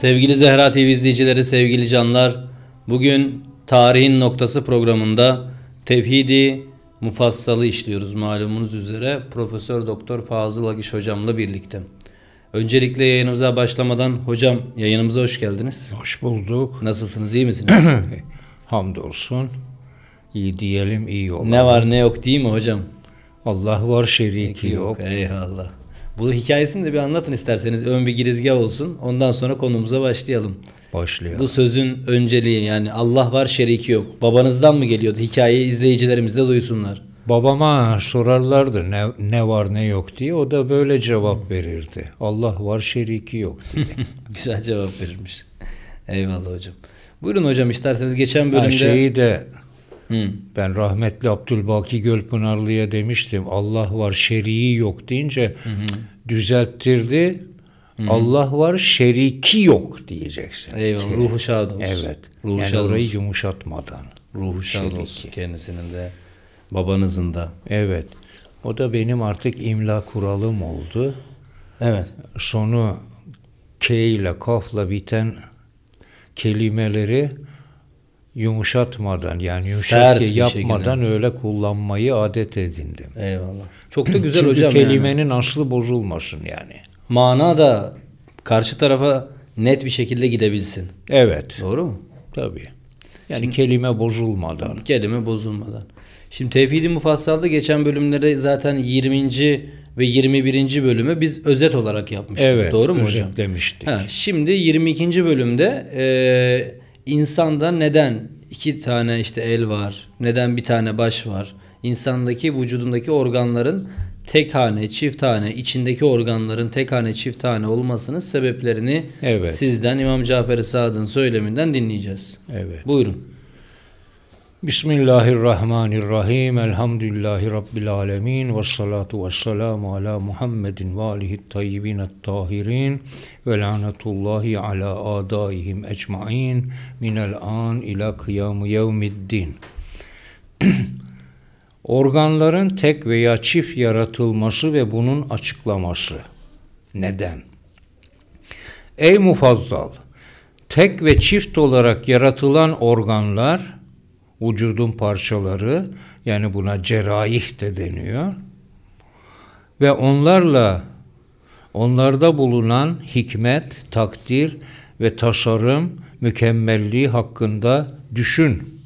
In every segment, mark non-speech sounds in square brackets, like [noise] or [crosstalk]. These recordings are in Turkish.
Sevgili Zehra TV izleyicileri, sevgili canlar, bugün Tarihin Noktası programında tevhidi mufassalı işliyoruz malumunuz üzere Profesör Doktor Fazıl Agiş hocamla birlikte. Öncelikle yayınımıza başlamadan hocam yayınımıza hoş geldiniz. Hoş bulduk. Nasılsınız iyi misiniz? [laughs] Hamdolsun. İyi diyelim iyi olalım. Ne var ne yok değil mi hocam? Allah var şeriki yok. yok. Eyvallah. Bu hikayesini de bir anlatın isterseniz. Ön bir girizgah olsun. Ondan sonra konumuza başlayalım. Başlıyor. Bu sözün önceliği yani Allah var şeriki yok. Babanızdan mı geliyordu? Hikayeyi izleyicilerimiz de duysunlar. Babama sorarlardı ne, ne var ne yok diye. O da böyle cevap verirdi. Allah var şeriki yok diye. [laughs] Güzel cevap verirmiş. Eyvallah hocam. Buyurun hocam isterseniz geçen bölümde... Ha şeyi de Hı. Ben rahmetli Abdülbaki Gölpınarlı'ya demiştim Allah var şeriği yok deyince hı hı. düzelttirdi. Hı. Allah var şeriki yok diyeceksin. Eyvallah ruhu şad olsun. Evet. Ruhu yani şad orayı olsun. yumuşatmadan. Ruhu şad şeriki. olsun kendisinin de babanızın da. Evet. O da benim artık imla kuralım oldu. Evet. Sonu K ile kafla biten kelimeleri yumuşatmadan yani yumuşak Sert yapmadan şekilde. öyle kullanmayı adet edindim. Eyvallah. Çok da güzel Çünkü hocam. kelimenin yani. aslı bozulmasın yani. Mana da karşı tarafa net bir şekilde gidebilsin. Evet. Doğru mu? Tabii. Yani Şimdi, kelime bozulmadan. Kelime bozulmadan. Şimdi tevhid-i mufassalda geçen bölümlerde zaten 20 ve 21. bölümü biz özet olarak yapmıştık. Evet, Doğru mu hocam? Özetlemiştik. Ha, şimdi 22. bölümde e, insanda neden iki tane işte el var, neden bir tane baş var? İnsandaki vücudundaki organların tek hane, çift hane, içindeki organların tek hane, çift hane olmasının sebeplerini evet. sizden İmam Cafer-i Saad'ın söyleminden dinleyeceğiz. Evet. Buyurun. Bismillahirrahmanirrahim. Elhamdülillahi Rabbil alemin. Ve salatu ve selamu ala Muhammedin ve alihi tayyibin tahirin. Ve lanetullahi ala adaihim ecmain. Minel an ila kıyamu yevmiddin. [clears throat] Organların tek veya çift yaratılması ve bunun açıklaması. Neden? Ey mufazzal! Tek ve çift olarak yaratılan organlar vücudun parçaları yani buna cerayih de deniyor. Ve onlarla onlarda bulunan hikmet, takdir ve tasarım mükemmelliği hakkında düşün.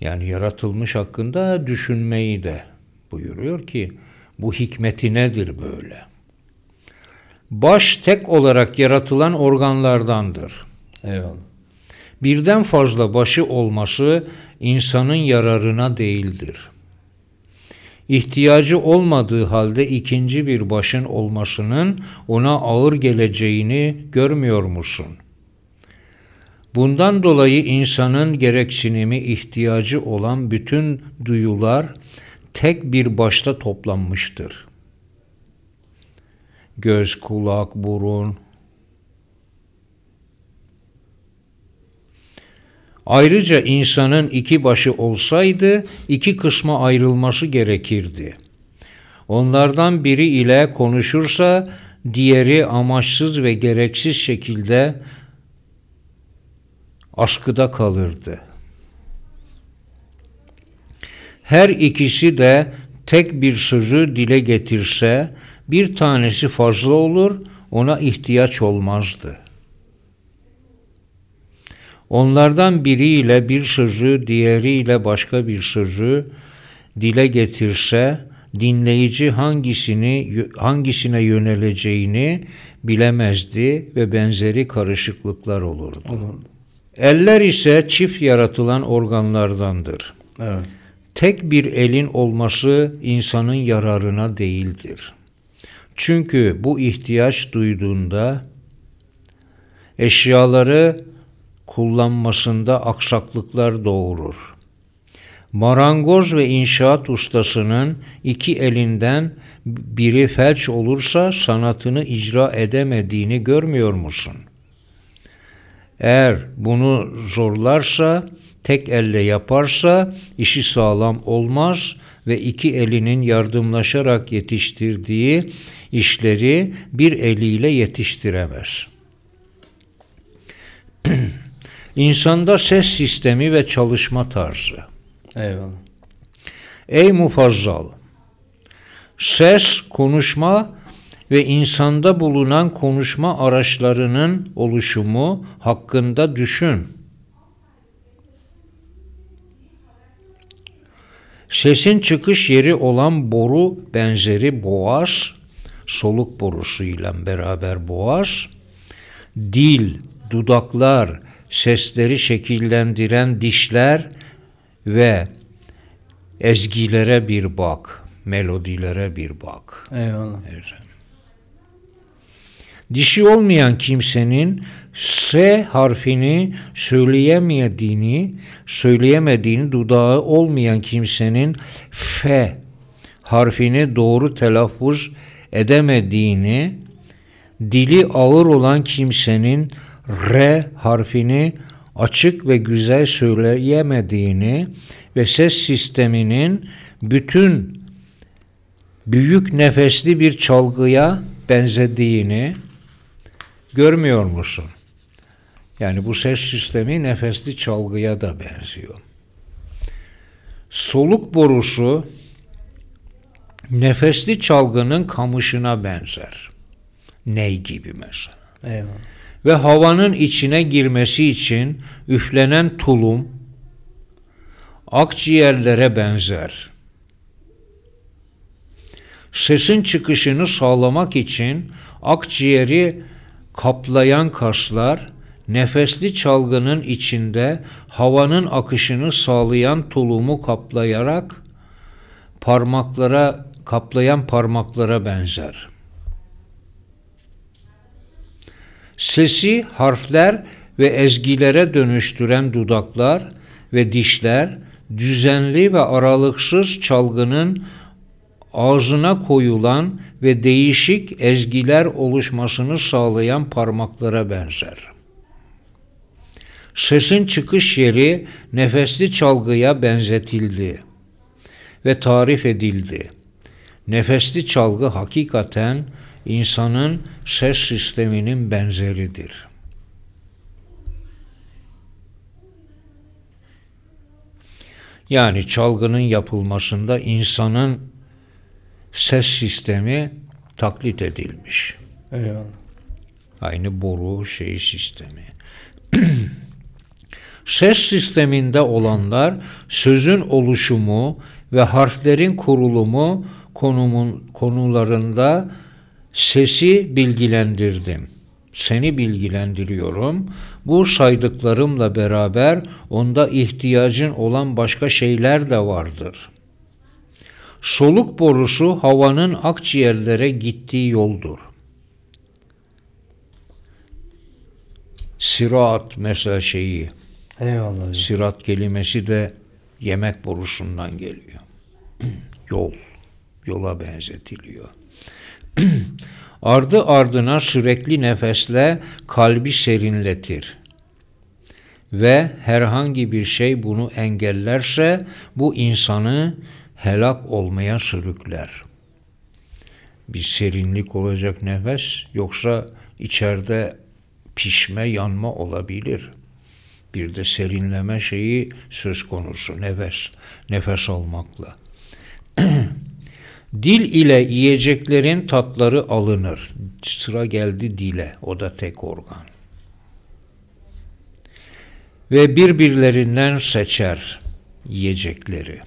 Yani yaratılmış hakkında düşünmeyi de buyuruyor ki bu hikmeti nedir böyle? Baş tek olarak yaratılan organlardandır. Eyvallah birden fazla başı olması insanın yararına değildir. İhtiyacı olmadığı halde ikinci bir başın olmasının ona ağır geleceğini görmüyor musun? Bundan dolayı insanın gereksinimi ihtiyacı olan bütün duyular tek bir başta toplanmıştır. Göz, kulak, burun, Ayrıca insanın iki başı olsaydı iki kısma ayrılması gerekirdi. Onlardan biri ile konuşursa diğeri amaçsız ve gereksiz şekilde askıda kalırdı. Her ikisi de tek bir sözü dile getirse bir tanesi fazla olur ona ihtiyaç olmazdı.'' Onlardan biriyle bir sırrı, diğeriyle başka bir sırrı dile getirse dinleyici hangisini hangisine yöneleceğini bilemezdi ve benzeri karışıklıklar olurdu. olurdu. Eller ise çift yaratılan organlardandır. Evet. Tek bir elin olması insanın yararına değildir. Çünkü bu ihtiyaç duyduğunda eşyaları kullanmasında aksaklıklar doğurur. Marangoz ve inşaat ustasının iki elinden biri felç olursa sanatını icra edemediğini görmüyor musun? Eğer bunu zorlarsa, tek elle yaparsa işi sağlam olmaz ve iki elinin yardımlaşarak yetiştirdiği işleri bir eliyle yetiştiremez. [clears throat] İnsanda ses sistemi ve çalışma tarzı. Eyvallah. Ey mufazzal! Ses, konuşma ve insanda bulunan konuşma araçlarının oluşumu hakkında düşün. Sesin çıkış yeri olan boru benzeri boğaz, soluk borusu ile beraber boğaz, dil, dudaklar, sesleri şekillendiren dişler ve ezgilere bir bak, melodilere bir bak. Eyvallah. Dişi olmayan kimsenin S harfini söyleyemediğini, söyleyemediğini dudağı olmayan kimsenin F harfini doğru telaffuz edemediğini, dili ağır olan kimsenin R harfini açık ve güzel söyleyemediğini ve ses sisteminin bütün büyük nefesli bir çalgıya benzediğini görmüyor musun? Yani bu ses sistemi nefesli çalgıya da benziyor. Soluk borusu nefesli çalgının kamışına benzer. Ney gibi mesela. Eyvallah ve havanın içine girmesi için üflenen tulum akciğerlere benzer. Sesin çıkışını sağlamak için akciğeri kaplayan kaslar nefesli çalgının içinde havanın akışını sağlayan tulumu kaplayarak parmaklara kaplayan parmaklara benzer.'' Sesi harfler ve ezgilere dönüştüren dudaklar ve dişler düzenli ve aralıksız çalgının ağzına koyulan ve değişik ezgiler oluşmasını sağlayan parmaklara benzer. Sesin çıkış yeri nefesli çalgıya benzetildi ve tarif edildi. Nefesli çalgı hakikaten insanın ses sisteminin benzeridir. Yani çalgının yapılmasında insanın ses sistemi taklit edilmiş. Eyvallah. Aynı boru şey sistemi. [clears throat] ses sisteminde olanlar sözün oluşumu ve harflerin kurulumu konumun konularında Sesi bilgilendirdim. Seni bilgilendiriyorum. Bu saydıklarımla beraber onda ihtiyacın olan başka şeyler de vardır. Soluk borusu havanın akciğerlere gittiği yoldur. Sirat mesela şeyi. Eyvallah. Sirat kelimesi de yemek borusundan geliyor. [clears throat] Yol, yola benzetiliyor. [clears throat] Ardı ardına sürekli nefesle kalbi serinletir. Ve herhangi bir şey bunu engellerse bu insanı helak olmaya sürükler. Bir serinlik olacak nefes yoksa içeride pişme, yanma olabilir. Bir de serinleme şeyi söz konusu nefes, nefes almakla. [clears throat] Dil ile yiyeceklerin tatları alınır. Sıra geldi dile. O da tek organ. Ve birbirlerinden seçer yiyecekleri.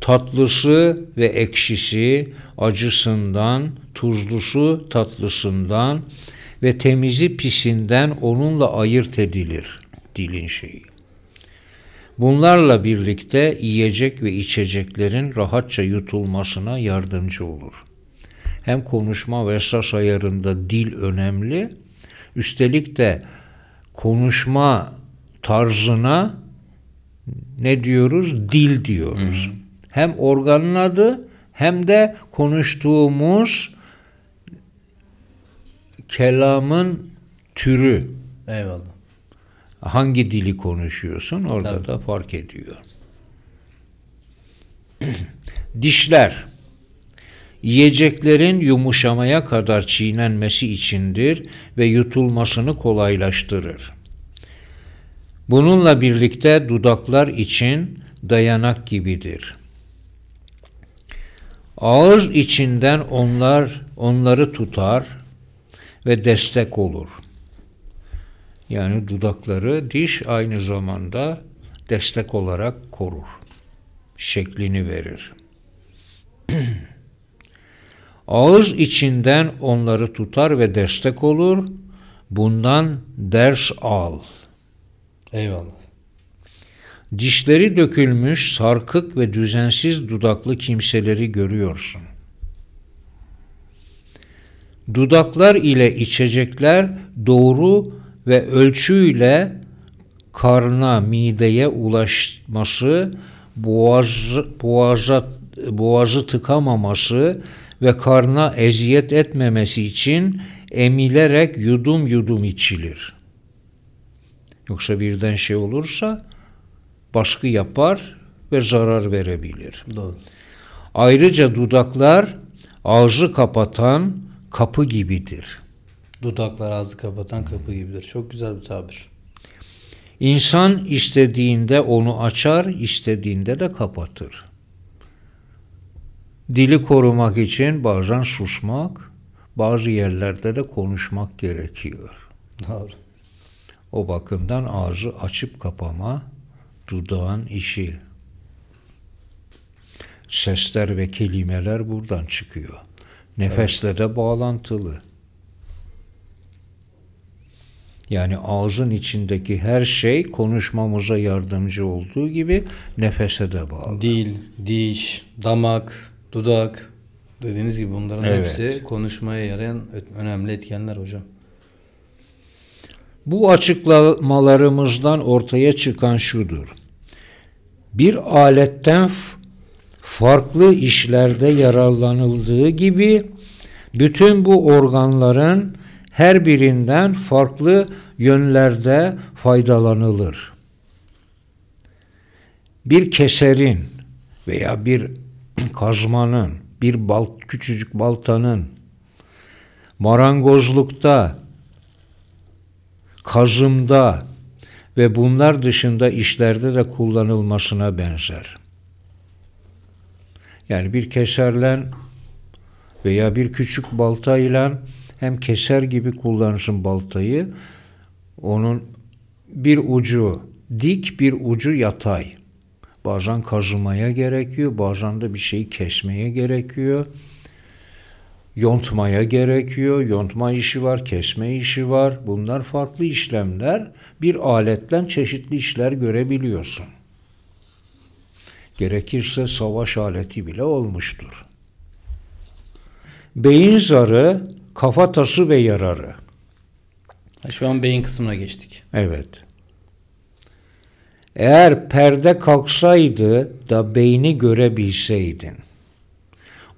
Tatlısı ve ekşisi, acısından, tuzlusu tatlısından ve temizi pisinden onunla ayırt edilir dilin şeyi. Bunlarla birlikte yiyecek ve içeceklerin rahatça yutulmasına yardımcı olur. Hem konuşma ve esas ayarında dil önemli. Üstelik de konuşma tarzına ne diyoruz? Dil diyoruz. Hı hı. Hem organın adı hem de konuştuğumuz kelamın türü. Eyvallah hangi dili konuşuyorsun orada Tabii. da fark ediyor. [clears throat] Dişler yiyeceklerin yumuşamaya kadar çiğnenmesi içindir ve yutulmasını kolaylaştırır. Bununla birlikte dudaklar için dayanak gibidir. Ağır içinden onlar onları tutar ve destek olur.'' Yani dudakları diş aynı zamanda destek olarak korur. Şeklini verir. [clears throat] Ağız içinden onları tutar ve destek olur. Bundan ders al. Eyvallah. Dişleri dökülmüş, sarkık ve düzensiz dudaklı kimseleri görüyorsun. Dudaklar ile içecekler doğru ve ölçüyle karna, mideye ulaşması, boğaz, boğaza, boğazı tıkamaması ve karna eziyet etmemesi için emilerek yudum yudum içilir. Yoksa birden şey olursa baskı yapar ve zarar verebilir. Doğru. Ayrıca dudaklar ağzı kapatan kapı gibidir. Dudaklar ağzı kapatan kapı gibidir. Çok güzel bir tabir. İnsan istediğinde onu açar, istediğinde de kapatır. Dili korumak için bazen susmak, bazı yerlerde de konuşmak gerekiyor. Doğru. O bakımdan ağzı açıp kapama dudağın işi. Sesler ve kelimeler buradan çıkıyor. Nefesle evet. de bağlantılı. Yani ağzın içindeki her şey konuşmamıza yardımcı olduğu gibi nefese de bağlı. Dil, diş, damak, dudak dediğiniz gibi bunların evet. hepsi konuşmaya yarayan önemli etkenler hocam. Bu açıklamalarımızdan ortaya çıkan şudur. Bir aletten farklı işlerde yararlanıldığı gibi bütün bu organların her birinden farklı yönlerde faydalanılır. Bir keserin veya bir [clears throat] kazmanın, bir balt, küçücük baltanın marangozlukta, kazımda ve bunlar dışında işlerde de kullanılmasına benzer. Yani bir keserlen veya bir küçük baltayla ile hem keser gibi kullanırsın baltayı. Onun bir ucu dik bir ucu yatay. Bazen kazımaya gerekiyor, bazen de bir şeyi kesmeye gerekiyor. Yontmaya gerekiyor. Yontma işi var, kesme işi var. Bunlar farklı işlemler. Bir aletten çeşitli işler görebiliyorsun. Gerekirse savaş aleti bile olmuştur. Beyin zarı kafa tası ve yararı. Şu an beyin kısmına geçtik. Evet. Eğer perde kalksaydı da beyni görebilseydin.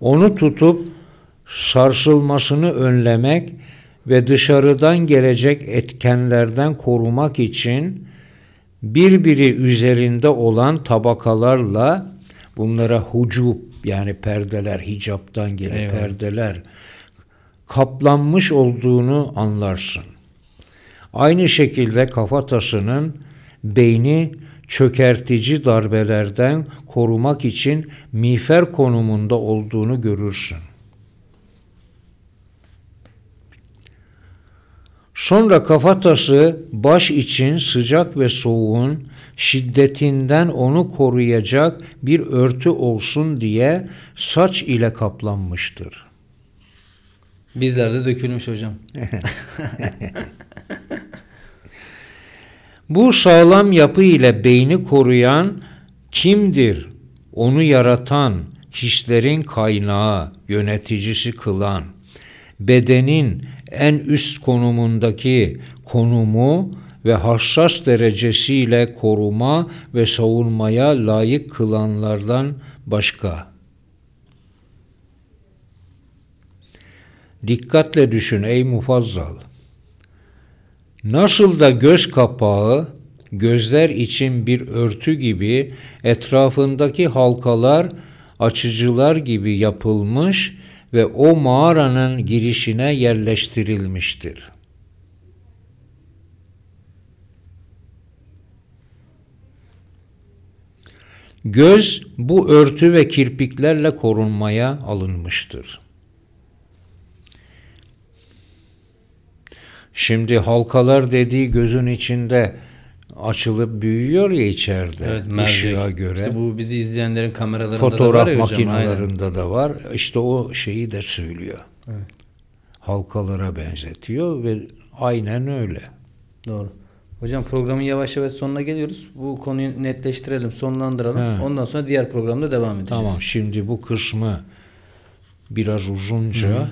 Onu tutup sarsılmasını önlemek ve dışarıdan gelecek etkenlerden korumak için birbiri üzerinde olan tabakalarla bunlara hucup yani perdeler hicaptan gelen Eyvallah. perdeler kaplanmış olduğunu anlarsın. Aynı şekilde kafatasının beyni çökertici darbelerden korumak için miğfer konumunda olduğunu görürsün. Sonra kafatası baş için sıcak ve soğuğun şiddetinden onu koruyacak bir örtü olsun diye saç ile kaplanmıştır. Bizlerde dökülmüş hocam. [laughs] Bu sağlam yapı ile beyni koruyan kimdir? Onu yaratan, hislerin kaynağı, yöneticisi kılan, bedenin en üst konumundaki konumu ve hassas derecesiyle koruma ve savunmaya layık kılanlardan başka.'' Dikkatle düşün ey mufazzal. Nasıl da göz kapağı gözler için bir örtü gibi etrafındaki halkalar açıcılar gibi yapılmış ve o mağaranın girişine yerleştirilmiştir. Göz bu örtü ve kirpiklerle korunmaya alınmıştır. Şimdi halkalar dediği gözün içinde açılıp büyüyor ya içeride evet, mercek. ışığa göre. İşte bu bizi izleyenlerin kameralarında Fotoğraf da var ya makinelerinde aynen. da var. İşte o şeyi de söylüyor. Evet. Halkalara benzetiyor ve aynen öyle. Doğru. Hocam programın yavaş yavaş sonuna geliyoruz. Bu konuyu netleştirelim, sonlandıralım. He. Ondan sonra diğer programda devam edeceğiz. Tamam. Şimdi bu kısmı biraz uzunca Hı.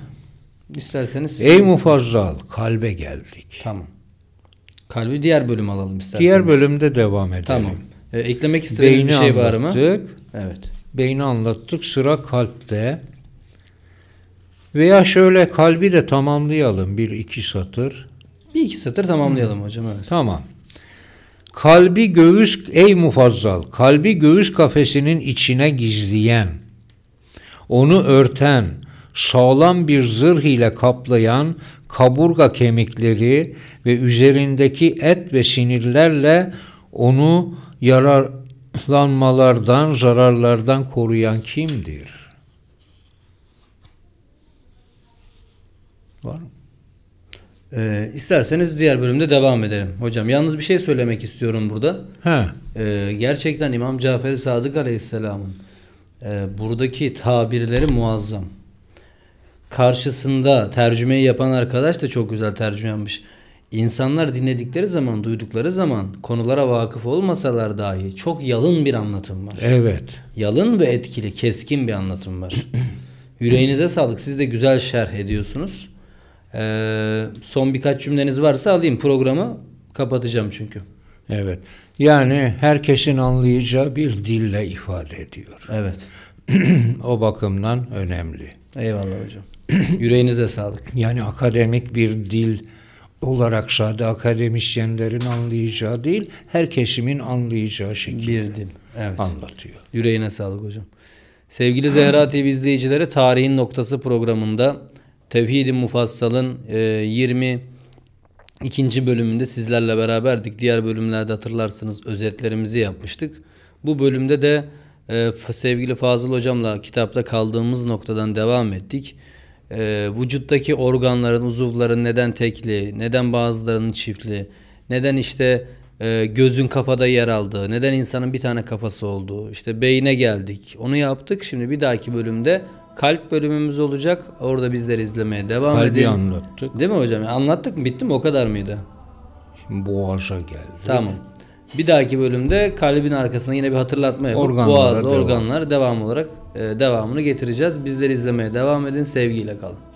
İsterseniz Ey mufazzal kalbe geldik. Tamam. Kalbi diğer bölüm alalım isterseniz. Diğer bölümde devam edelim. Tamam. E, eklemek istediğiniz Beyni bir şey anlattık. var mı? Evet. Beyni anlattık. Sıra kalpte. Veya şöyle kalbi de tamamlayalım bir iki satır. Bir iki satır tamamlayalım Hı. hocam. Evet. Tamam. Kalbi göğüs ey mufazzal kalbi göğüs kafesinin içine gizleyen onu örten sağlam bir zırh ile kaplayan kaburga kemikleri ve üzerindeki et ve sinirlerle onu yararlanmalardan, zararlardan koruyan kimdir? Var mı? Ee, isterseniz diğer bölümde devam edelim. Hocam yalnız bir şey söylemek istiyorum burada. He. Ee, gerçekten İmam cafer Sadık Aleyhisselam'ın e, buradaki tabirleri muazzam karşısında tercümeyi yapan arkadaş da çok güzel tercüme yapmış. İnsanlar dinledikleri zaman, duydukları zaman konulara vakıf olmasalar dahi çok yalın bir anlatım var. Evet. Yalın ve etkili, keskin bir anlatım var. [clears throat] Yüreğinize sağlık. Siz de güzel şerh ediyorsunuz. Ee, son birkaç cümleniz varsa alayım programı kapatacağım çünkü. Evet. Yani herkesin anlayacağı bir dille ifade ediyor. Evet. [clears throat] o bakımdan önemli. Eyvallah hocam. [clears throat] Yüreğinize sağlık. Yani akademik bir dil olarak şadı akademisyenlerin anlayacağı değil, her kesimin anlayacağı şekilde bir dil evet. anlatıyor. Yüreğine sağlık hocam. Sevgili Zehra TV izleyicilere Tarihin Noktası programında Tevhid-i Mufassal'ın e, 20 ikinci bölümünde sizlerle beraberdik. Diğer bölümlerde hatırlarsınız özetlerimizi yapmıştık. Bu bölümde de e, sevgili Fazıl hocamla kitapta kaldığımız noktadan devam ettik e, vücuttaki organların, uzuvların neden tekli, neden bazılarının çiftli, neden işte e, gözün kafada yer aldığı, neden insanın bir tane kafası olduğu, işte beyine geldik. Onu yaptık. Şimdi bir dahaki bölümde kalp bölümümüz olacak. Orada bizler izlemeye devam Kalbi edin. Kalbi anlattık. Değil mi hocam? Anlattık mı? Bitti mi? O kadar mıydı? Şimdi boğaza geldi. Tamam. Bir dahaki bölümde kalbin arkasına yine bir hatırlatma yapıp organlar, boğaz, organlar devam. devam olarak e, devamını getireceğiz. Bizleri izlemeye devam edin. Sevgiyle kalın.